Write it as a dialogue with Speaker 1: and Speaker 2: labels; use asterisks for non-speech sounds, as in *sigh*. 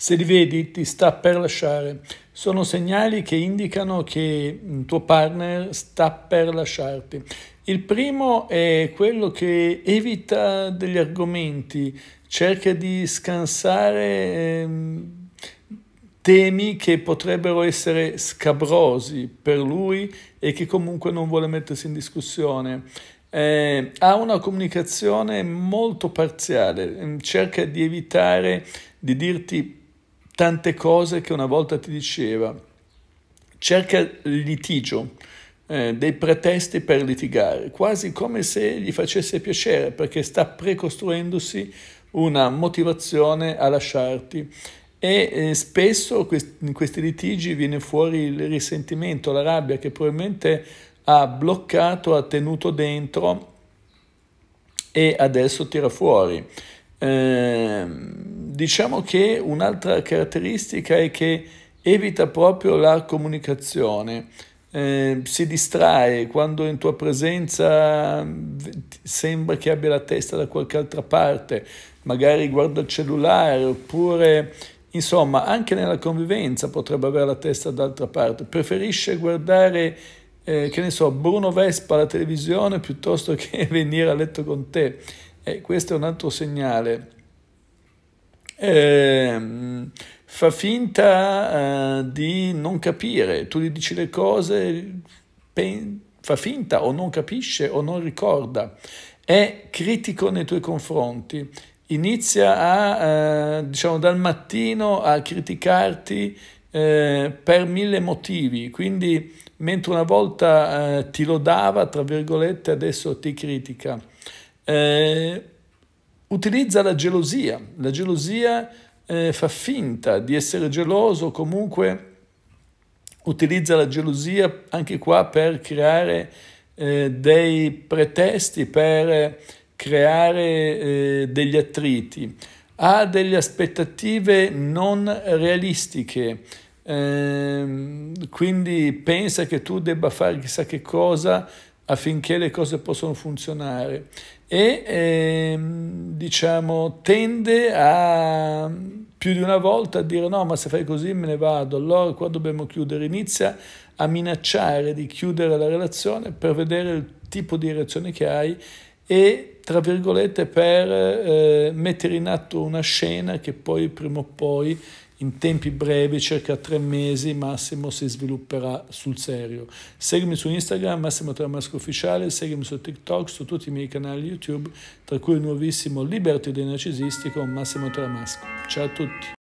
Speaker 1: Se li vedi ti sta per lasciare. Sono segnali che indicano che il mm, tuo partner sta per lasciarti. Il primo è quello che evita degli argomenti, cerca di scansare eh, temi che potrebbero essere scabrosi per lui e che comunque non vuole mettersi in discussione. Eh, ha una comunicazione molto parziale, mm, cerca di evitare di dirti tante cose che una volta ti diceva. Cerca il litigio, eh, dei pretesti per litigare, quasi come se gli facesse piacere, perché sta precostruendosi una motivazione a lasciarti. E eh, spesso quest- in questi litigi viene fuori il risentimento, la rabbia che probabilmente ha bloccato, ha tenuto dentro e adesso tira fuori. Eh, diciamo che un'altra caratteristica è che evita proprio la comunicazione, eh, si distrae quando in tua presenza mm, sembra che abbia la testa da qualche altra parte, magari guarda il cellulare oppure insomma anche nella convivenza potrebbe avere la testa da d'altra parte, preferisce guardare eh, che ne so, Bruno Vespa alla televisione piuttosto *laughs* che venire a letto con te. Eh, questo è un altro segnale eh, fa finta eh, di non capire, tu gli dici le cose, pen- fa finta o non capisce o non ricorda, è critico nei tuoi confronti, inizia a, eh, diciamo, dal mattino a criticarti eh, per mille motivi, quindi mentre una volta eh, ti lodava, tra virgolette, adesso ti critica. Eh, utilizza la gelosia. La gelosia eh, fa finta di essere geloso, comunque utilizza la gelosia anche qua per creare eh, dei pretesti, per creare eh, degli attriti. Ha delle aspettative non realistiche, ehm, quindi pensa che tu debba fare chissà che cosa affinché le cose possano funzionare e ehm, diciamo, tende a più di una volta a dire no ma se fai così me ne vado allora qua dobbiamo chiudere inizia a minacciare di chiudere la relazione per vedere il tipo di reazione che hai e tra virgolette per eh, mettere in atto una scena che poi prima o poi in tempi brevi, circa tre mesi massimo, si svilupperà sul serio. Seguimi su Instagram, Massimo Tramasco Ufficiale, seguimi su TikTok, su tutti i miei canali YouTube, tra cui il nuovissimo Liberty dei Narcisisti con Massimo Tramasco. Ciao a tutti!